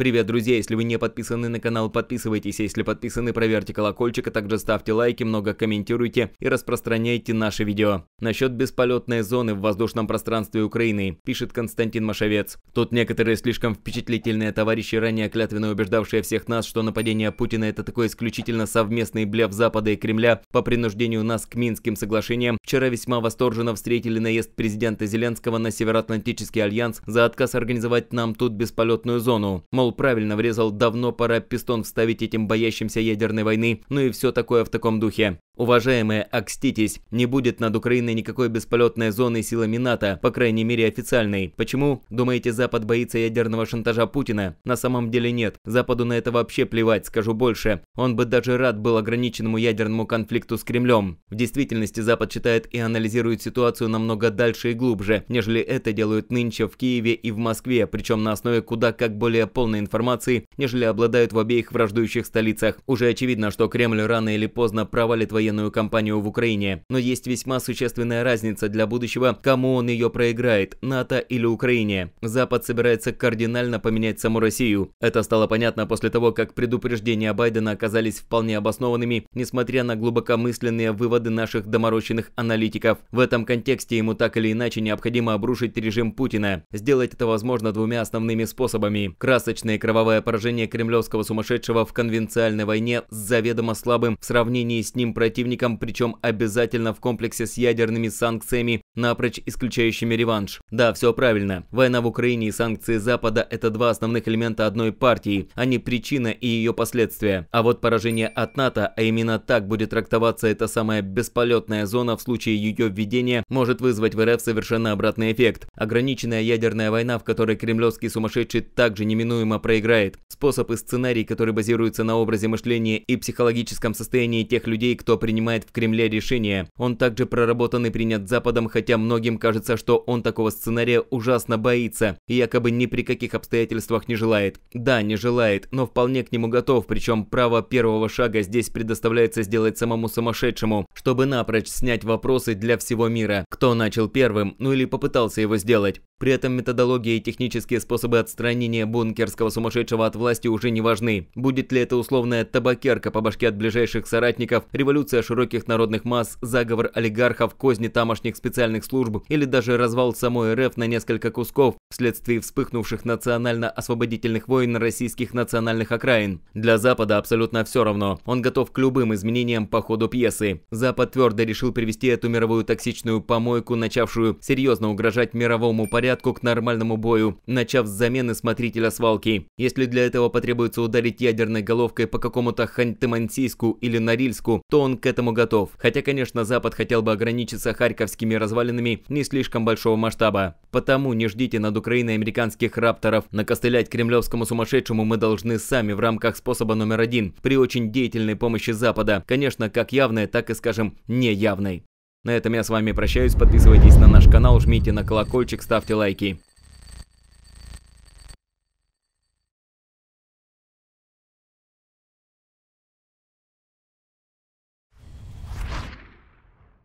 Привет, друзья, если вы не подписаны на канал, подписывайтесь, если подписаны, проверьте колокольчик, а также ставьте лайки, много комментируйте и распространяйте наши видео. Насчет бесполетной зоны в воздушном пространстве Украины, пишет Константин Машевец. Тут некоторые слишком впечатлительные товарищи, ранее клятвенно убеждавшие всех нас, что нападение Путина это такой исключительно совместный блеф Запада и Кремля по принуждению нас к Минским соглашениям, вчера весьма восторженно встретили наезд президента Зеленского на Североатлантический альянс за отказ организовать нам тут бесполетную зону. Мол, мол, правильно врезал, давно пора пистон вставить этим боящимся ядерной войны, ну и все такое в таком духе. Уважаемые, окститесь, не будет над Украиной никакой бесполетной зоны силами НАТО, по крайней мере официальной. Почему? Думаете, Запад боится ядерного шантажа Путина? На самом деле нет. Западу на это вообще плевать, скажу больше. Он бы даже рад был ограниченному ядерному конфликту с Кремлем. В действительности Запад читает и анализирует ситуацию намного дальше и глубже, нежели это делают нынче в Киеве и в Москве, причем на основе куда как более полной информации, нежели обладают в обеих враждующих столицах. Уже очевидно, что Кремль рано или поздно провалит военные военную кампанию в Украине. Но есть весьма существенная разница для будущего, кому он ее проиграет – НАТО или Украине. Запад собирается кардинально поменять саму Россию. Это стало понятно после того, как предупреждения Байдена оказались вполне обоснованными, несмотря на глубокомысленные выводы наших доморощенных аналитиков. В этом контексте ему так или иначе необходимо обрушить режим Путина. Сделать это возможно двумя основными способами. Красочное кровавое поражение кремлевского сумасшедшего в конвенциальной войне с заведомо слабым в сравнении с ним противником противником, причем обязательно в комплексе с ядерными санкциями, напрочь исключающими реванш. Да, все правильно. Война в Украине и санкции Запада – это два основных элемента одной партии, а не причина и ее последствия. А вот поражение от НАТО, а именно так будет трактоваться эта самая бесполетная зона в случае ее введения, может вызвать в РФ совершенно обратный эффект. Ограниченная ядерная война, в которой кремлевский сумасшедший также неминуемо проиграет. Способ и сценарий, который базируется на образе мышления и психологическом состоянии тех людей, кто принимает в Кремле решения. Он также проработан и принят Западом, хотя многим кажется, что он такого сценария ужасно боится и якобы ни при каких обстоятельствах не желает. Да, не желает, но вполне к нему готов, причем право первого шага здесь предоставляется сделать самому сумасшедшему, чтобы напрочь снять вопросы для всего мира. Кто начал первым, ну или попытался его сделать. При этом методология и технические способы отстранения бункерского сумасшедшего от власти уже не важны. Будет ли это условная табакерка по башке от ближайших соратников, революция коррупция широких народных масс, заговор олигархов, козни тамошних специальных служб или даже развал самой РФ на несколько кусков вследствие вспыхнувших национально-освободительных войн российских национальных окраин. Для Запада абсолютно все равно, он готов к любым изменениям по ходу пьесы. Запад твердо решил привести эту мировую токсичную помойку, начавшую серьезно угрожать мировому порядку к нормальному бою, начав с замены смотрителя свалки. Если для этого потребуется ударить ядерной головкой по какому-то Ханты-Мансийску или Норильску, то он к этому готов. Хотя, конечно, Запад хотел бы ограничиться харьковскими развалинами не слишком большого масштаба. Потому не ждите над Украиной американских рапторов. Накостылять кремлевскому сумасшедшему мы должны сами в рамках способа номер один, при очень деятельной помощи Запада. Конечно, как явной, так и, скажем, неявной. На этом я с вами прощаюсь, подписывайтесь на наш канал, жмите на колокольчик, ставьте лайки.